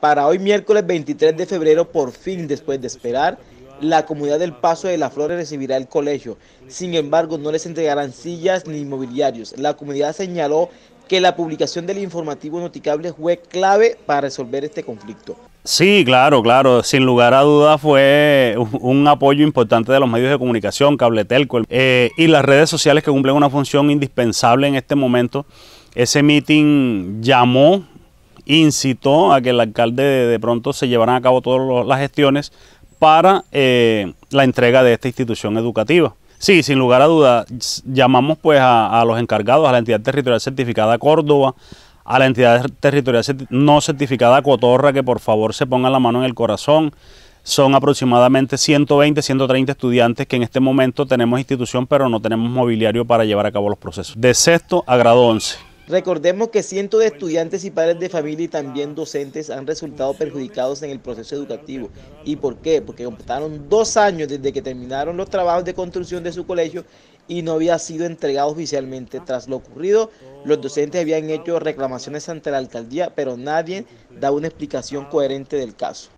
Para hoy miércoles 23 de febrero, por fin después de esperar, la comunidad del Paso de las Flores recibirá el colegio. Sin embargo, no les entregarán sillas ni inmobiliarios. La comunidad señaló que la publicación del informativo noticable fue clave para resolver este conflicto. Sí, claro, claro. Sin lugar a dudas fue un apoyo importante de los medios de comunicación, Cabletelco eh, y las redes sociales que cumplen una función indispensable en este momento. Ese meeting llamó incitó a que el alcalde de pronto se llevaran a cabo todas las gestiones para eh, la entrega de esta institución educativa. Sí, sin lugar a dudas, llamamos pues a, los encargados, a la entidad territorial certificada Córdoba, a la entidad territorial no certificada Cotorra, que por favor se pongan la mano en el corazón. Son aproximadamente 120, 130 estudiantes que en este momento tenemos institución, pero no tenemos mobiliario para llevar a cabo los procesos. De sexto a grado 11. Recordemos que cientos de estudiantes y padres de familia y también docentes han resultado perjudicados en el proceso educativo. ¿Y por qué? Porque completaron dos años desde que terminaron los trabajos de construcción de su colegio y no había sido entregado oficialmente. Tras lo ocurrido, los docentes habían hecho reclamaciones ante la alcaldía, pero nadie da una explicación coherente del caso.